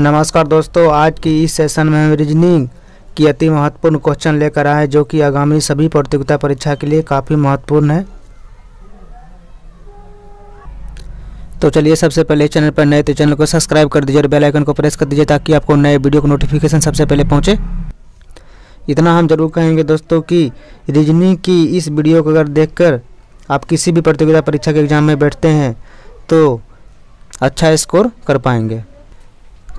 नमस्कार दोस्तों आज की इस सेशन में हम रीजनिंग की अति महत्वपूर्ण क्वेश्चन लेकर आए जो कि आगामी सभी प्रतियोगिता परीक्षा के लिए काफ़ी महत्वपूर्ण है तो चलिए सबसे पहले चैनल पर नए तो चैनल को सब्सक्राइब कर दीजिए और बेल आइकन को प्रेस कर दीजिए ताकि आपको नए वीडियो को नोटिफिकेशन सबसे पहले पहुँचे इतना हम जरूर कहेंगे दोस्तों कि रीजनिंग की इस वीडियो को अगर कर आप किसी भी प्रतियोगिता परीक्षा के एग्ज़ाम में बैठते हैं तो अच्छा स्कोर कर पाएंगे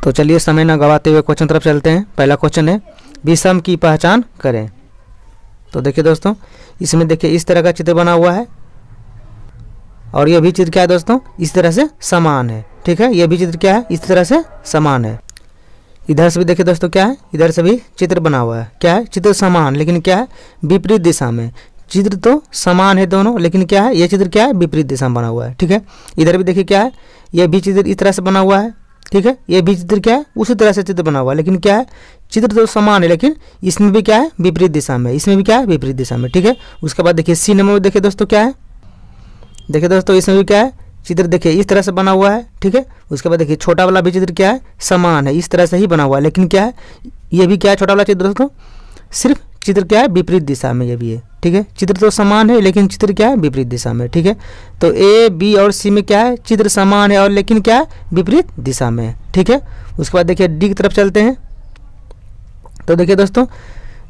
तो चलिए समय न गवाते हुए क्वेश्चन तरफ चलते हैं पहला क्वेश्चन है विषम की पहचान करें तो देखिए दोस्तों इसमें देखिए इस तरह का चित्र बना हुआ है और यह भी चित्र क्या है दोस्तों इस तरह से समान है ठीक है यह भी चित्र क्या है इस तरह से समान है इधर से भी देखिए दोस्तों क्या है इधर से भी चित्र बना हुआ है क्या है चित्र समान लेकिन क्या है विपरीत दिशा में चित्र तो समान है दोनों लेकिन क्या है यह चित्र क्या है विपरीत दिशा में बना हुआ है ठीक है इधर भी देखिए क्या है यह भी चित्र इस तरह से बना हुआ है ठीक है ये भी चित्र क्या है उसी तरह से चित्र बना हुआ है लेकिन क्या है चित्र तो समान है लेकिन इसमें भी क्या है विपरीत दिशा में इसमें भी क्या है विपरीत दिशा में ठीक है उसके बाद देखिए सी नंबर में देखिए दोस्तों क्या है देखिए दोस्तों इसमें भी क्या है चित्र देखिए इस तरह से बना हुआ है ठीक है उसके बाद देखिए छोटा वाला भी चित्र क्या है समान है इस तरह से ही बना हुआ है लेकिन क्या है ये भी क्या है छोटा वाला चित्र दोस्तों सिर्फ चित्र क्या है विपरीत दिशा में ये भी है ठीक है चित्र तो समान है लेकिन चित्र क्या है विपरीत दिशा में ठीक है तो ए बी और सी में क्या है चित्र समान है और लेकिन क्या है विपरीत दिशा में ठीक है उसके बाद देखिए डी की तरफ चलते हैं तो देखिए दोस्तों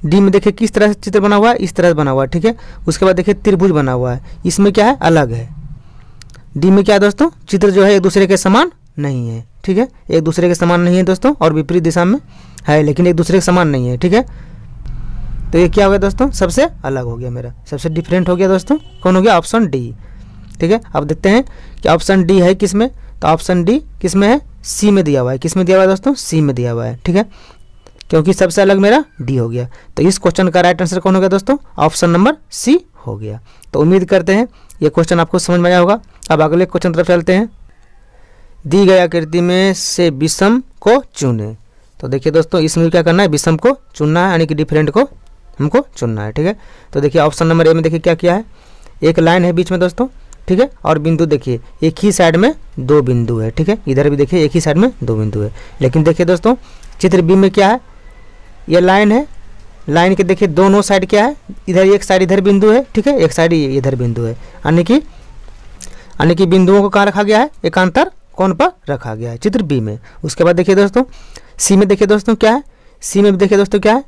डी में देखिए किस तरह से चित्र बना हुआ है इस तरह से बना हुआ है ठीक है उसके बाद देखिए त्रिभुज बना हुआ है इसमें क्या है अलग है डी में क्या है दोस्तों चित्र जो है एक दूसरे के समान नहीं है ठीक है एक दूसरे के समान नहीं है दोस्तों और विपरीत दिशा में है लेकिन एक दूसरे के समान नहीं है ठीक है तो ये क्या हो गया दोस्तों सबसे अलग हो गया मेरा सबसे डिफरेंट हो गया दोस्तों कौन हो गया ऑप्शन डी ठीक है अब देखते हैं कि ऑप्शन डी है किस में तो ऑप्शन डी किस में है सी में दिया हुआ है किस में दिया हुआ है दोस्तों सी में दिया हुआ है ठीक है क्योंकि सबसे अलग मेरा डी हो गया तो इस क्वेश्चन का राइट आंसर कौन हो गया दोस्तों ऑप्शन नंबर सी हो गया तो उम्मीद करते हैं ये क्वेश्चन आपको समझ में आया होगा अब अगले क्वेश्चन तरफ चलते हैं दी गई आकृति में से विषम को चुने तो देखिए दोस्तों इसमें क्या करना है विषम को चुनना है यानी कि डिफरेंट को हमको चुनना है ठीक है तो देखिए ऑप्शन नंबर ए में देखिए क्या किया है एक लाइन है बीच में दोस्तों ठीक है और बिंदु देखिए एक ही साइड में दो बिंदु है ठीक है इधर भी देखिए एक ही साइड में दो बिंदु है लेकिन देखिए दोस्तों चित्र बी में क्या है ये लाइन है लाइन के देखिए दोनों साइड क्या है इधर एक साइड इधर बिंदु है ठीक है एक साइड इधर बिंदु है यानी कि यानी कि बिंदुओं को कहाँ रखा गया है एकांतर कौन पर रखा गया है चित्र बी में उसके बाद देखिए दोस्तों सी में देखिए दोस्तों क्या है सी में देखिए दोस्तों क्या है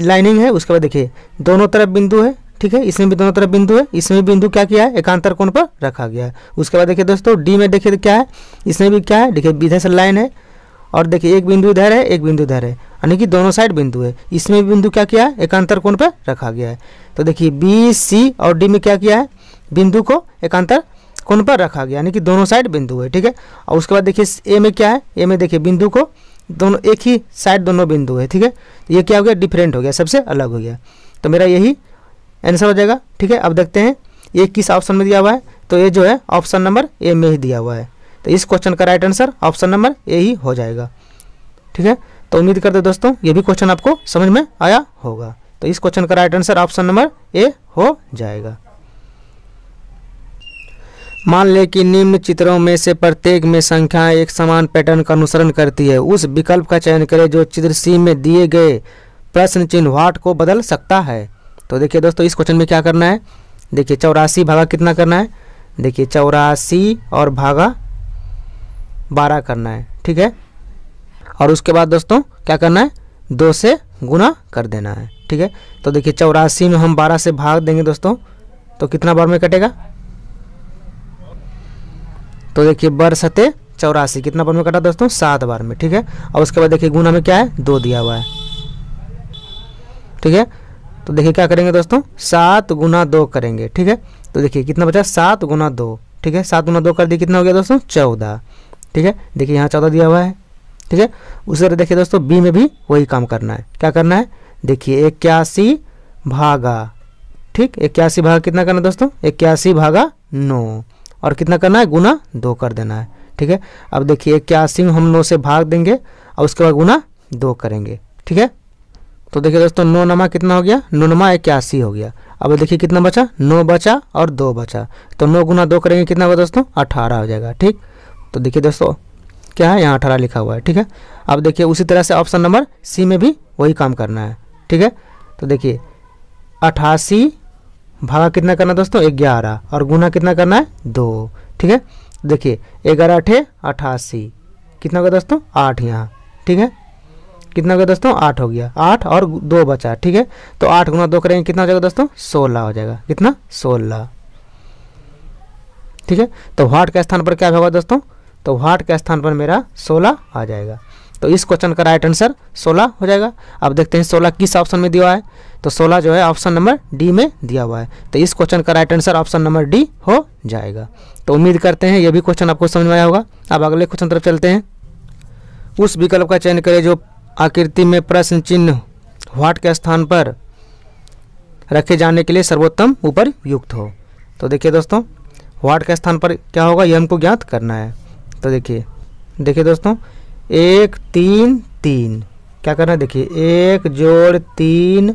लाइनिंग है उसके बाद देखिए दोनों तरफ बिंदु है ठीक है इसमें भी दोनों तरफ बिंदु है इसमें भी बिंदु क्या किया है एकांतर कोण पर रखा गया है उसके बाद देखिए दोस्तों डी में देखिए तो क्या है इसमें भी क्या है देखिए इधर से लाइन है और देखिए एक बिंदु इधर है एक बिंदु इधर है यानी कि दोनों साइड बिंदु है इसमें भी बिंदु क्या किया है एकांतर कोण पर रखा गया है तो देखिए बी सी और डी में क्या किया है बिंदु को एकांतर कोण पर रखा गया यानी कि दोनों साइड बिंदु है ठीक है और उसके बाद देखिए ए में क्या है ए में देखिए बिंदु को दोनों एक ही साइड दोनों बिंदु है ठीक है ये क्या हो गया डिफरेंट हो गया सबसे अलग हो गया तो मेरा यही आंसर हो जाएगा ठीक है अब देखते हैं ये किस ऑप्शन में दिया हुआ है तो ये जो है ऑप्शन नंबर ए में ही दिया हुआ है तो इस क्वेश्चन का right answer option number A ही हो जाएगा ठीक है तो उम्मीद करते दोस्तों ये भी क्वेश्चन आपको समझ में आया होगा तो इस क्वेश्चन का right answer option number A हो जाएगा मान लें कि निम्न चित्रों में से प्रत्येक में संख्या एक समान पैटर्न का अनुसरण करती है उस विकल्प का चयन करें जो चित्र सी में दिए गए प्रश्न चिन्ह वाट को बदल सकता है तो देखिए दोस्तों इस क्वेश्चन में क्या करना है देखिए चौरासी भागा कितना करना है देखिए चौरासी और भागा बारह करना है ठीक है और उसके बाद दोस्तों क्या करना है दो से गुना कर देना है ठीक है तो देखिए चौरासी में हम बारह से भाग देंगे दोस्तों तो कितना बार में कटेगा तो देखिए बर सते चौरासी कितना बार में कटा दोस्तों सात बार में ठीक है और उसके बाद देखिए गुना में क्या है दो दिया हुआ है ठीक है तो देखिए क्या करेंगे दोस्तों सात गुना दो करेंगे ठीक है तो देखिए कितना बचा सात गुना दो ठीक है सात गुना दो कर दिए कितना हो गया दोस्तों चौदह ठीक है देखिए यहाँ चौदह दिया हुआ है ठीक है उसी तरह देखिए दोस्तों बी में भी वही काम करना है क्या करना है देखिए इक्यासी भागा ठीक इक्यासी भागा कितना करना दोस्तों इक्यासी भागा नौ और कितना करना है गुना दो कर देना है ठीक है अब देखिए क्या सिंह हम नौ से भाग देंगे और उसके बाद गुना दो करेंगे ठीक है तो देखिए दोस्तों नौ नमा कितना हो गया नौ नमा इक्यासी हो गया अब देखिए कितना बचा नौ बचा और दो बचा तो नौ गुना दो करेंगे कितना होगा दोस्तों अठारह हो जाएगा ठीक तो देखिए दोस्तों क्या है यहाँ अठारह लिखा हुआ है ठीक है अब देखिए उसी तरह से ऑप्शन नंबर सी में भी वही काम करना है ठीक है तो देखिए अठासी भागा कितना करना दोस्तों ग्यारह और गुना कितना करना है दो ठीक है देखिए ग्यारह अठे अठासी कितना होगा दोस्तों आठ यहाँ ठीक है कितना हो गया दोस्तों आठ हो गया आठ और दो बचा ठीक है तो आठ गुना दो करेंगे कितना हो जाएगा दोस्तों सोलह हो जाएगा कितना सोलह ठीक है तो वाट के स्थान पर क्या होगा दोस्तों तो वाट के स्थान पर मेरा सोलह आ जाएगा तो इस क्वेश्चन का राइट आंसर 16 हो जाएगा अब देखते हैं 16 किस ऑप्शन में दिया है तो 16 जो है ऑप्शन नंबर डी में दिया हुआ है तो इस क्वेश्चन का right answer option number D हो जाएगा तो उम्मीद करते हैं यह भी क्वेश्चन आपको समझ में आया होगा अब अगले क्वेश्चन तरफ चलते हैं उस विकल्प का चयन करें जो आकृति में प्रश्न चिन्ह व्हाट के स्थान पर रखे जाने के लिए सर्वोत्तम ऊपर युक्त हो तो देखिए दोस्तों व्हाट के स्थान पर क्या होगा यह हमको ज्ञात करना है तो देखिए देखिए दोस्तों एक तीन तीन क्या करना है देखिए एक जोड़ तीन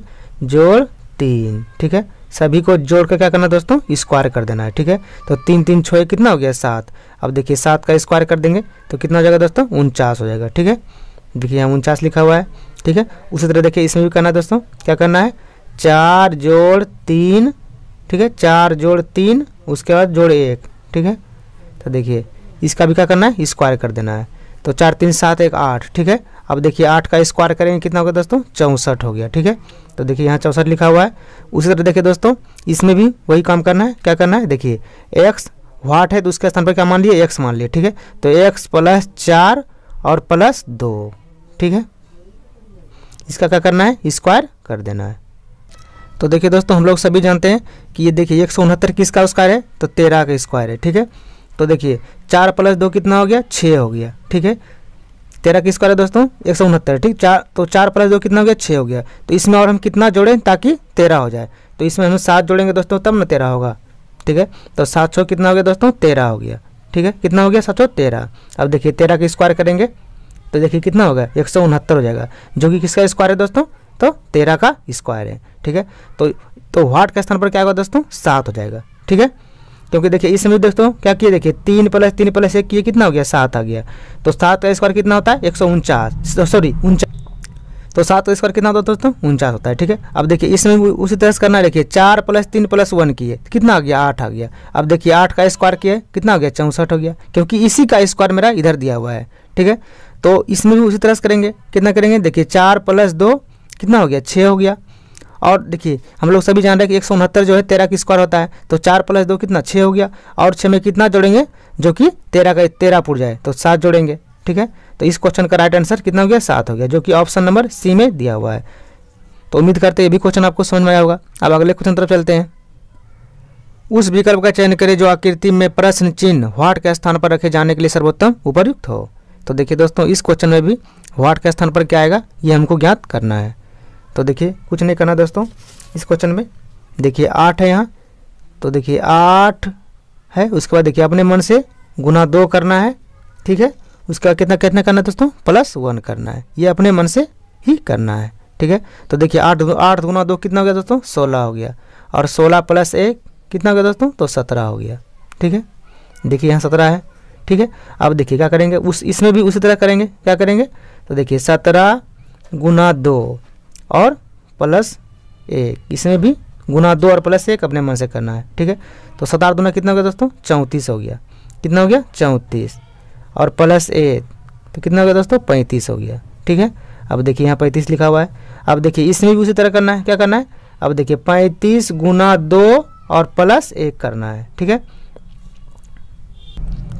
जोड़ तीन ठीक है सभी को जोड़ कर क्या करना है दोस्तों स्क्वायर कर देना है ठीक है तो तीन तीन छः कितना हो गया सात अब देखिए सात का स्क्वायर कर देंगे तो कितना हो जाएगा दोस्तों उनचास हो जाएगा ठीक है देखिए यहाँ उनचास लिखा हुआ है ठीक है उसी तरह देखिए इसमें भी करना है दोस्तों क्या करना है चार जोड़ तीन ठीक है चार जोड़ तीन उसके बाद जोड़ एक ठीक है तो देखिए इसका भी क्या करना है स्क्वायर कर देना है तो चार तीन सात एक आठ ठीक है अब देखिए आठ का स्क्वायर करेंगे कितना होगा दोस्तों चौंसठ हो गया ठीक है तो देखिए यहाँ चौंसठ लिखा हुआ है उसी तरह देखिए दोस्तों इसमें भी वही काम करना है क्या करना है देखिए एक्स वाट है तो उसके स्थान पर क्या मान लिए एक्स मान लिए ठीक है तो एक्स प्लस चार और प्लस दो ठीक है इसका क्या करना है स्क्वायर कर देना है तो देखिए दोस्तों हम लोग सभी जानते हैं कि ये देखिए एक सौ उनहत्तर किसका स्क्वायर है तो तेरह का स्क्वायर है ठीक है तो देखिए चार प्लस दो कितना हो गया छः हो गया ठीक है तेरह किस स्क्वायर है दोस्तों एक सौ उनहत्तर ठीक चार तो चार प्लस दो कितना हो गया छः हो गया तो इसमें और हम कितना जोड़ें ताकि तेरह हो जाए तो इसमें हम सात जोड़ेंगे दोस्तों तब ना तेरह होगा ठीक है तो सात सौ कितना हो गया दोस्तों तेरह हो गया ठीक है कितना हो गया सात सौ तेरह अब देखिए तेरह का स्क्वायर करेंगे तो देखिए कितना होगा एक सौ उनहत्तर हो जाएगा जो कि किसका स्क्वायर है दोस्तों तो तेरह का स्क्वायर है ठीक है तो तो वाट के स्थान पर क्या होगा दोस्तों सात हो जाएगा ठीक है क्योंकि देखिए इस समय दोस्तों क्या किए देखिए तीन प्लस तीन प्लस एक किए कितना हो गया सात आ गया तो सात का स्क्वायर कितना होता है एक सौ उनचास सॉरी उनचास तो सात का स्क्वायर कितना होता है दोस्तों उनचास होता है ठीक है अब देखिए इसमें उसी तरह से करना देखिए चार प्लस तीन प्लस वन किए कितना आ गया आठ आ गया अब देखिए आठ का स्क्वायर किए कितना हो गया चौंसठ हो गया क्योंकि इसी का स्क्वायर मेरा इधर दिया हुआ है ठीक है तो इसमें भी उसी तरह से करेंगे कितना करेंगे देखिए चार प्लस दो कितना हो गया छः हो गया और देखिए हम लोग सभी जान रहे हैं कि एक सौ उनहत्तर जो है तेरह की स्क्वायर होता है तो चार प्लस दो कितना छः हो गया और छः में कितना जोड़ेंगे जो कि तेरह का तेरह पुर जाए तो सात जोड़ेंगे ठीक है तो इस क्वेश्चन का राइट आंसर कितना हो गया सात हो गया जो कि ऑप्शन नंबर सी में दिया हुआ है तो उम्मीद करते हैं ये भी क्वेश्चन आपको समझ में आया होगा अब अगले क्वेश्चन तरफ चलते हैं उस विकल्प का चयन करें जो आकृति में प्रश्न चिन्ह व्हाट के स्थान पर रखे जाने के लिए सर्वोत्तम उपयुक्त हो तो देखिए दोस्तों इस क्वेश्चन में भी व्हाट के स्थान पर क्या आएगा ये हमको ज्ञात करना है तो देखिए कुछ नहीं करना दोस्तों इस क्वेश्चन में देखिए आठ है यहाँ तो देखिए आठ है उसके बाद देखिए अपने मन से गुना दो करना है ठीक है उसका कितना कितना करना है दोस्तों प्लस वन करना है ये अपने मन से ही करना है ठीक है तो देखिए आठ आठ गुना दो कितना हो गया दोस्तों सोलह हो गया और सोलह प्लस एक कितना हो गया दोस्तों तो सत्रह हो गया ठीक है देखिए यहाँ सत्रह है ठीक है अब देखिए क्या करेंगे उस इसमें भी उसी तरह करेंगे क्या करेंगे तो देखिए सत्रह गुना दो और प्लस एक इसमें भी गुना दो और प्लस एक अपने मन से करना है ठीक है तो सतार दुना कितना हो गया दोस्तों चौंतीस हो गया कितना हो गया चौंतीस और प्लस एक तो कितना हो गया दोस्तों पैंतीस हो गया ठीक है अब देखिए यहाँ पैंतीस लिखा हुआ है अब देखिए इसमें भी उसी तरह करना है क्या करना है अब देखिए पैंतीस गुना दो और प्लस एक करना है ठीक है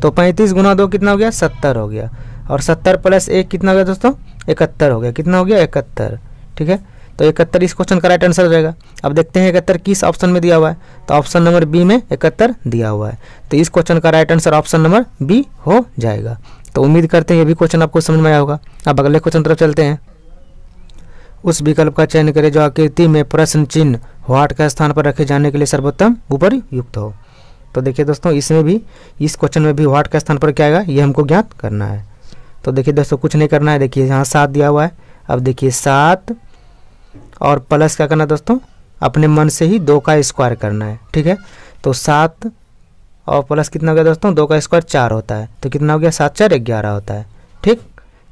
तो पैंतीस गुना दो कितना हो गया सत्तर हो गया और सत्तर प्लस एक कितना हो गया दोस्तों इकहत्तर हो गया कितना हो गया इकहत्तर ठीक है तो इकहत्तर इस क्वेश्चन का राइट आंसर रहेगा अब देखते हैं इकहत्तर किस ऑप्शन में दिया हुआ है तो ऑप्शन नंबर बी में इकहत्तर दिया हुआ है तो इस क्वेश्चन का right answer option number B हो जाएगा तो उम्मीद करते हैं ये भी क्वेश्चन आपको समझ में आया होगा अब अगले क्वेश्चन तरफ चलते हैं उस विकल्प का चयन करें जो आकृति में प्रश्न चिन्ह व्हाट का स्थान पर रखे जाने के लिए सर्वोत्तम ऊपर युक्त हो तो देखिए दोस्तों इसमें भी इस क्वेश्चन में भी व्हाट का स्थान पर क्या आएगा ये हमको ज्ञात करना है तो देखिए दोस्तों कुछ नहीं करना है देखिए यहाँ सात दिया हुआ है अब देखिए सात और प्लस क्या करना है दोस्तों अपने मन से ही दो का स्क्वायर करना है ठीक है तो सात और प्लस कितना हो गया दोस्तों दो का स्क्वायर चार होता है तो कितना हो गया सात चार ग्यारह होता है ठीक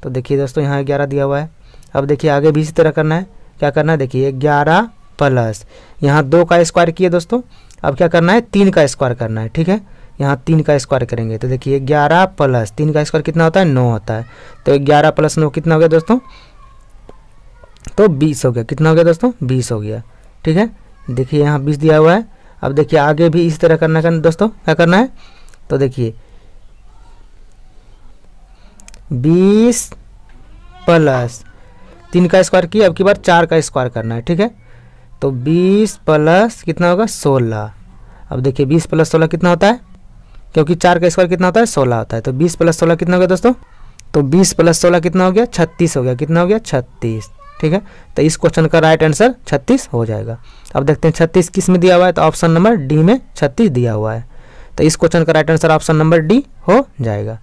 तो देखिए दोस्तों यहाँ ग्यारह दिया हुआ है अब देखिए आगे भी इसी तरह करना है क्या करना है देखिए ग्यारह प्लस यहाँ दो का स्क्वायर किए दोस्तों अब क्या करना है तीन का स्क्वायर करना है ठीक है यहाँ तीन का स्क्वायर करेंगे तो देखिए ग्यारह प्लस तीन का स्क्वायर कितना होता है नौ होता है तो ग्यारह प्लस नौ कितना हो गया दोस्तों तो बीस हो गया कितना हो गया दोस्तों बीस हो गया ठीक है देखिए यहाँ बीस दिया हुआ है अब देखिए आगे भी इस तरह करना करना दोस्तों क्या करना है तो देखिए बीस प्लस तीन का स्क्वायर किया अब की बार चार का स्क्वायर करना है ठीक है तो बीस प्लस कितना होगा सोलह अब देखिए बीस प्लस सोलह कितना होता है क्योंकि चार का स्क्वायर कितना होता है सोलह होता है तो बीस प्लस सोलह कितना हो गया दोस्तों तो बीस प्लस सोलह कितना हो गया छत्तीस हो गया कितना हो गया छत्तीस ठीक है तो इस क्वेश्चन का राइट आंसर छत्तीस हो जाएगा अब देखते हैं छत्तीस किस में दिया हुआ है तो ऑप्शन नंबर डी में छत्तीस दिया हुआ है तो इस क्वेश्चन का right answer option number D हो जाएगा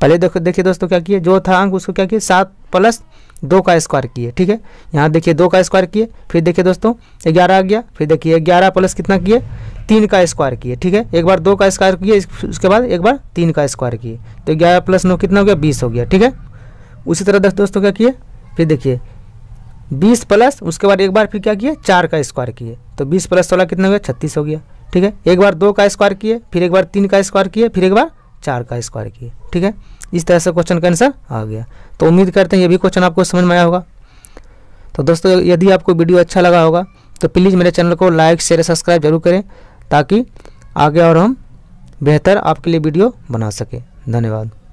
पहले देखो देखिए दोस्तों क्या किए जो था अंक उसको क्या किए सात प्लस दो का स्क्वायर किए ठीक है यहाँ देखिए दो का स्क्वायर किए फिर देखिए दोस्तों ग्यारह आ गया फिर देखिए ग्यारह प्लस कितना किए तीन का स्क्वायर किए ठीक है एक बार दो का स्क्वायर किए उसके बाद एक बार तीन का स्क्वायर किए तो ग्यारह प्लस नौ कितना हो गया बीस हो गया ठीक है उसी तरह दोस्तों क्या किए फिर देखिए बीस प्लस उसके बाद एक बार फिर क्या किए चार का स्क्वायर किए तो बीस प्लस सोलह कितना हो गया छत्तीस हो गया ठीक है एक बार दो का स्क्वायर किए फिर एक बार तीन का स्क्वायर किए फिर एक बार चार का स्क्वायर किए ठीक है इस तरह से क्वेश्चन का आंसर आ गया तो उम्मीद करते हैं ये भी क्वेश्चन आपको समझ में आया होगा तो दोस्तों यदि आपको वीडियो अच्छा लगा होगा तो प्लीज़ मेरे चैनल को लाइक शेयर सब्सक्राइब जरूर करें ताकि आगे और हम बेहतर आपके लिए वीडियो बना सकें धन्यवाद